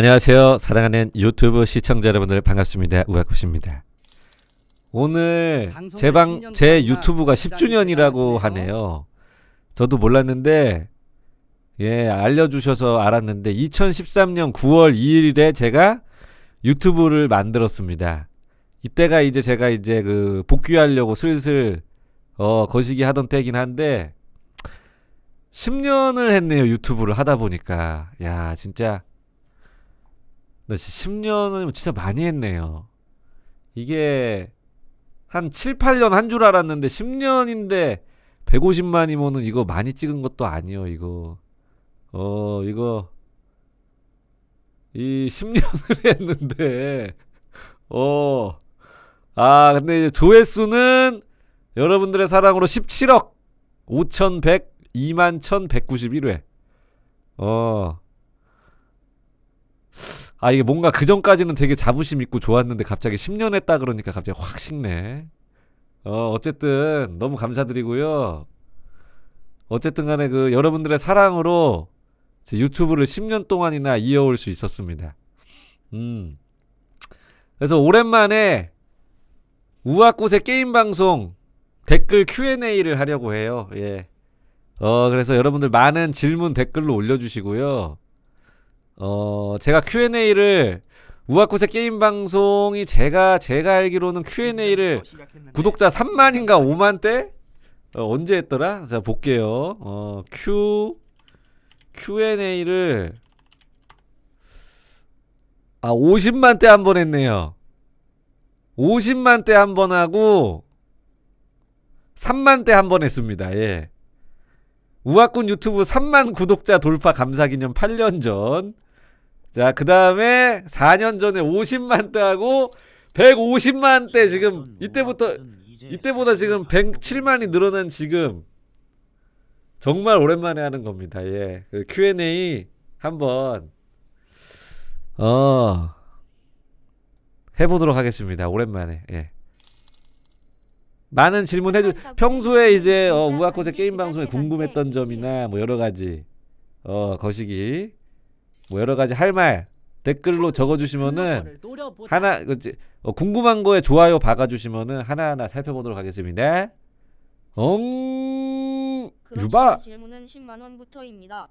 안녕하세요. 사랑하는 유튜브 시청자 여러분들 반갑습니다. 우아쿠시입니다. 오늘 제방제 유튜브가 10주년이라고 하네요. 저도 몰랐는데 예, 알려주셔서 알았는데 2013년 9월 2일에 제가 유튜브를 만들었습니다. 이때가 이제 제가 이제 그 복귀하려고 슬슬 어, 거시기 하던 때긴 한데 10년을 했네요 유튜브를 하다 보니까 야 진짜 나 진짜 10년은 진짜 많이 했네요. 이게 한 7, 8년 한 줄 알았는데 10년인데 150만이면은 이거 많이 찍은 것도 아니요, 이거. 어, 이거 이 10년을 했는데 어. 아, 근데 이제 조회수는 여러분들의 사랑으로 17억 5 1 0 0 2 1,191회. 어. 아 이게 뭔가 그 전까지는 되게 자부심 있고 좋았는데 갑자기 10년 했다 그러니까 갑자기 확 식네 어 어쨌든 너무 감사드리고요 어쨌든 간에 그 여러분들의 사랑으로 제 유튜브를 10년 동안이나 이어올 수 있었습니다 음 그래서 오랜만에 우아꽃의 게임 방송 댓글 Q&A를 하려고 해요 예어 그래서 여러분들 많은 질문 댓글로 올려주시고요 어, 제가 Q&A를 우아코세 게임 방송이 제가 제가 알기로는 Q&A를 구독자 3만인가 5만 때 어, 언제 했더라? 자 볼게요. 어, Q Q&A를 아 50만 때 한 번 했네요. 50만 때 한 번 하고 3만 때 한 번 했습니다. 예. 우아꾼 유튜브 3만 구독자 돌파 감사 기념 8년 전 자, 그 다음에 4년 전에 50만 대하고 150만 대 지금 이때부터 이때보다 지금 107만이 늘어난 지금 정말 오랜만에 하는 겁니다. 예. 그 Q&A 한번 어 해보도록 하겠습니다. 오랜만에. 예. 많은 질문 해주 아, 평소에 그 이제 어, 우아코세 게임 방송에 궁금했던 점이나 뭐 여러 가지 어 거시기 뭐 여러 가지 할 말 댓글로 적어주시면은 하나 그치, 어, 궁금한 거에 좋아요 박아주시면은 하나하나 살펴보도록 하겠습니다. 엉 음, 유바 질문은 10만 원부터입니다.